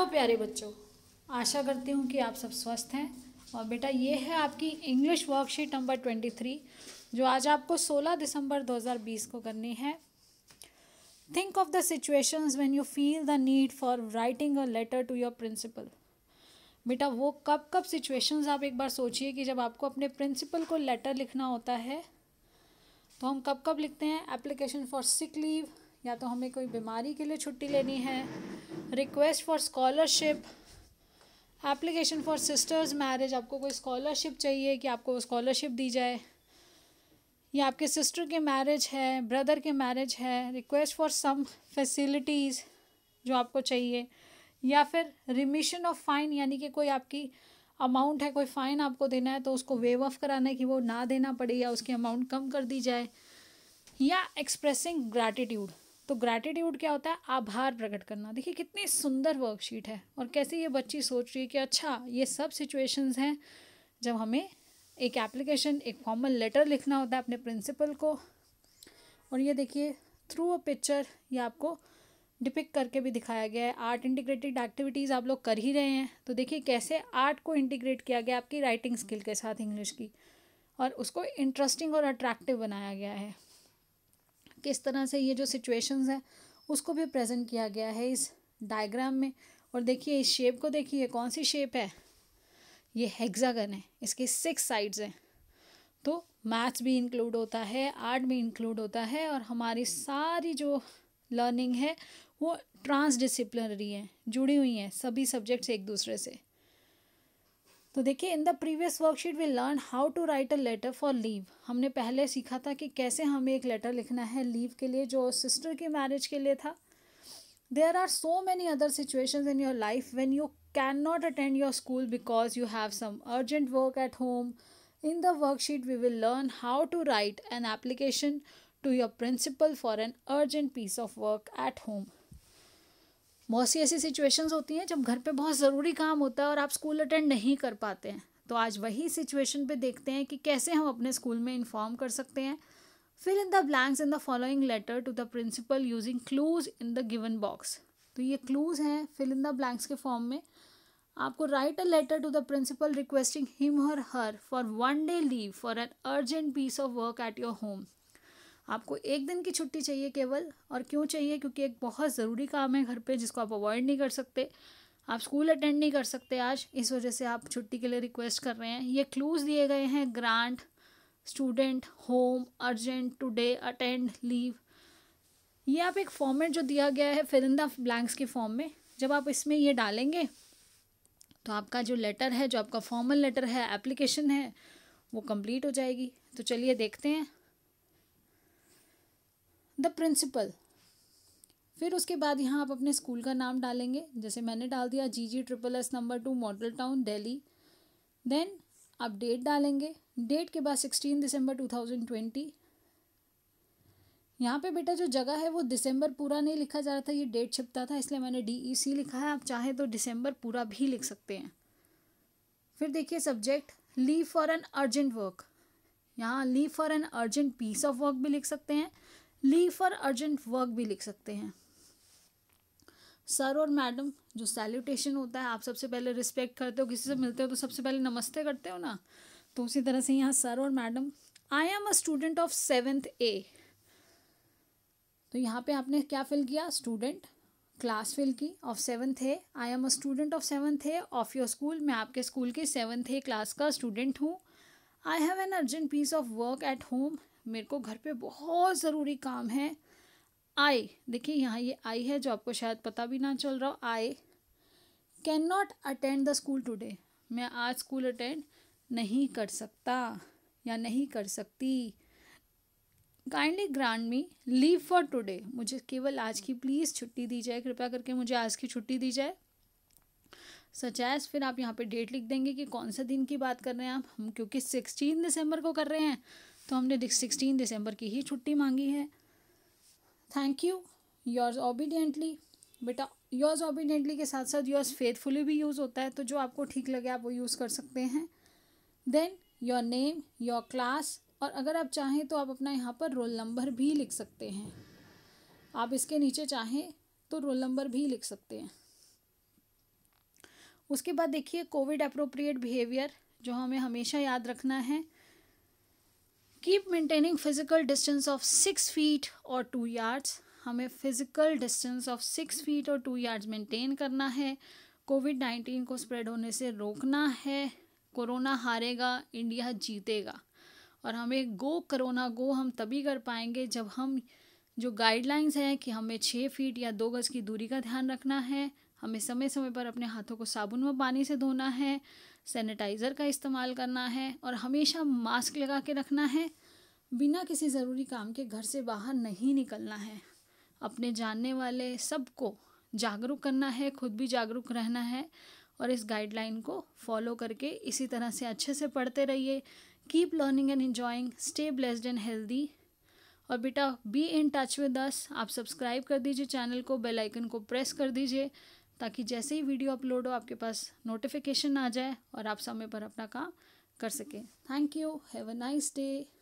तो प्यारे बच्चों आशा करती हूँ कि आप सब स्वस्थ हैं और बेटा ये है आपकी English worksheet number twenty three जो आज आपको सोलह दिसंबर दो हज़ार बीस को करनी है think of the situations when you feel the need for writing a letter to your principal बेटा वो कब कब सिचुएशंस आप एक बार सोचिए कि जब आपको अपने प्रिंसिपल को लेटर लिखना होता है तो हम कब कब लिखते हैं एप्लीकेशन फॉर सिक लीव या तो हमें कोई बीमारी के लिए छुट्टी लेनी है request for scholarship application for sisters marriage आपको कोई स्कॉलरशिप चाहिए कि आपको स्कॉलरशिप दी जाए या आपके सिस्टर के मैरिज है ब्रदर के मैरिज है रिक्वेस्ट फॉर सम फैसिलिटीज़ जो आपको चाहिए या फिर रिमिशन ऑफ फाइन यानी कि कोई आपकी अमाउंट है कोई फ़ाइन आपको देना है तो उसको वेव ऑफ कराना है कि वो ना देना पड़े या उसकी अमाउंट कम कर दी जाए या एक्सप्रेसिंग ग्रैटिट्यूड तो ग्रैटिट्यूड क्या होता है आभार प्रकट करना देखिए कितनी सुंदर वर्कशीट है और कैसे ये बच्ची सोच रही है कि अच्छा ये सब सिचुएशंस हैं जब हमें एक एप्लीकेशन एक फॉर्मल लेटर लिखना होता है अपने प्रिंसिपल को और ये देखिए थ्रू अ पिक्चर ये आपको डिपिक करके भी दिखाया गया है आर्ट इंटीग्रेटेड एक्टिविटीज़ आप लोग कर ही रहे हैं तो देखिए कैसे आर्ट को इंटीग्रेट किया गया आपकी राइटिंग स्किल के साथ इंग्लिश की और उसको इंटरेस्टिंग और अट्रैक्टिव बनाया गया है किस तरह से ये जो सिचुएशंस हैं उसको भी प्रेजेंट किया गया है इस डायग्राम में और देखिए इस शेप को देखिए कौन सी शेप है ये हेक्सागन है इसकी सिक्स साइड्स हैं तो मैथ्स भी इंक्लूड होता है आर्ट भी इंक्लूड होता है और हमारी सारी जो लर्निंग है वो ट्रांसडिसिप्लिनरी है जुड़ी हुई हैं सभी सब्जेक्ट्स एक दूसरे से तो देखिए in the previous worksheet we learn how to write a letter for leave हमने पहले सीखा था कि कैसे हमें एक लेटर लिखना है लीव के लिए जो सिस्टर के मैरिज के लिए था there are so many other situation in your life when you can not attend your school because you have some urgent work at home in the worksheet we will learn how to write an application to your principal for an urgent piece of work at home बहुत सी ऐसी situations होती हैं जब घर पे बहुत ज़रूरी काम होता है और आप स्कूल अटेंड नहीं कर पाते हैं तो आज वही सिचुएशन पे देखते हैं कि कैसे हम अपने स्कूल में इन्फॉर्म कर सकते हैं fill in the blanks in the following letter to the principal using clues in the given box तो ये क्लूज हैं फिल इन द ब्लैंक्स के फॉर्म में आपको write a letter to the principal requesting him or her for one day leave for an urgent piece of work at your home आपको एक दिन की छुट्टी चाहिए केवल और क्यों चाहिए क्योंकि एक बहुत ज़रूरी काम है घर पे जिसको आप अवॉइड नहीं कर सकते आप स्कूल अटेंड नहीं कर सकते आज इस वजह से आप छुट्टी के लिए रिक्वेस्ट कर रहे हैं ये क्लूज़ दिए गए हैं grant student home urgent today attend leave ये आप एक फॉर्मेट जो दिया गया है फिर इन द ब्लैंक्स के फॉर्म में जब आप इसमें ये डालेंगे तो आपका जो लेटर है जो आपका फॉर्मल लेटर है एप्लीकेशन है वो कंप्लीट हो जाएगी तो चलिए देखते हैं द प्रिंसिपल फिर उसके बाद यहाँ आप अपने स्कूल का नाम डालेंगे जैसे मैंने डाल दिया G G triple S number two model town Delhi then आप डेट डालेंगे डेट के बाद sixteen December two thousand twenty यहाँ पे बेटा जो जगह है वो दिसंबर पूरा नहीं लिखा जा रहा था ये डेट छिपता था इसलिए मैंने डी ई सी लिखा है आप चाहें तो दिसंबर पूरा भी लिख सकते हैं फिर देखिए subject leave for an urgent work यहाँ leave for an urgent piece of work भी लिख सकते हैं लीव फॉर अर्जेंट वर्क भी लिख सकते हैं सर और मैडम जो सैल्यूटेशन होता है आप सबसे पहले रिस्पेक्ट करते हो किसी से मिलते हो तो सबसे पहले नमस्ते करते हो ना तो उसी तरह से यहाँ सर और madam I am a student of seventh A तो यहाँ पे आपने क्या फिल किया स्टूडेंट क्लास फिल की ऑफ सेवन्थ है I am a student of seventh है ऑफ योर स्कूल मैं आपके स्कूल के सेवन्थ ए क्लास का स्टूडेंट हूँ I have an urgent piece of work at home मेरे को घर पे बहुत ज़रूरी काम है आई देखिए यहाँ ये आई है जो आपको शायद पता भी ना चल रहा हो I can not attend the school today मैं आज स्कूल अटेंड नहीं कर सकता या नहीं कर सकती kindly grant me leave for today मुझे केवल आज की प्लीज़ छुट्टी दी जाए कृपया करके मुझे आज की छुट्टी दी जाए सचैस फिर आप यहाँ पे डेट लिख देंगे कि कौन सा दिन की बात कर रहे हैं आप हम क्योंकि सिक्सटीन दिसंबर को कर रहे हैं तो हमने सिक्सटीन दिसंबर की ही छुट्टी मांगी है थैंक यू योर्स ओबीडियंटली बेटा योर्स ओबीडियंटली के साथ साथ योर्स फेथफुली भी यूज़ होता है तो जो आपको ठीक लगे आप वो यूज़ कर सकते हैं then your name your class और अगर आप चाहें तो आप अपना यहाँ पर रोल नंबर भी लिख सकते हैं आप इसके नीचे चाहें तो रोल नंबर भी लिख सकते हैं उसके बाद देखिए कोविड अप्रोप्रिएट बिहेवियर जो हमें हमेशा याद रखना है keep maintaining physical distance of six feet और टू यार्ड्स हमें physical distance of six feet और टू यार्ड्स मेंटेन करना है कोविड नाइन्टीन को स्प्रेड होने से रोकना है कोरोना हारेगा इंडिया जीतेगा और हमें गो करोना गो हम तभी कर पाएंगे जब हम जो गाइडलाइंस हैं कि हमें छः फीट या दो गज़ की दूरी का ध्यान रखना है हमें समय समय पर अपने हाथों को साबुन व पानी से धोना है सैनिटाइज़र का इस्तेमाल करना है और हमेशा मास्क लगा के रखना है बिना किसी ज़रूरी काम के घर से बाहर नहीं निकलना है अपने जानने वाले सबको जागरूक करना है खुद भी जागरूक रहना है और इस गाइडलाइन को फॉलो करके इसी तरह से अच्छे से पढ़ते रहिए keep learning and enjoying stay blessed and healthy और बेटा be in touch with us आप सब्सक्राइब कर दीजिए चैनल को बेल आइकन को प्रेस कर दीजिए ताकि जैसे ही वीडियो अपलोड हो आपके पास नोटिफिकेशन आ जाए और आप समय पर अपना काम कर सकें thank you have a nice day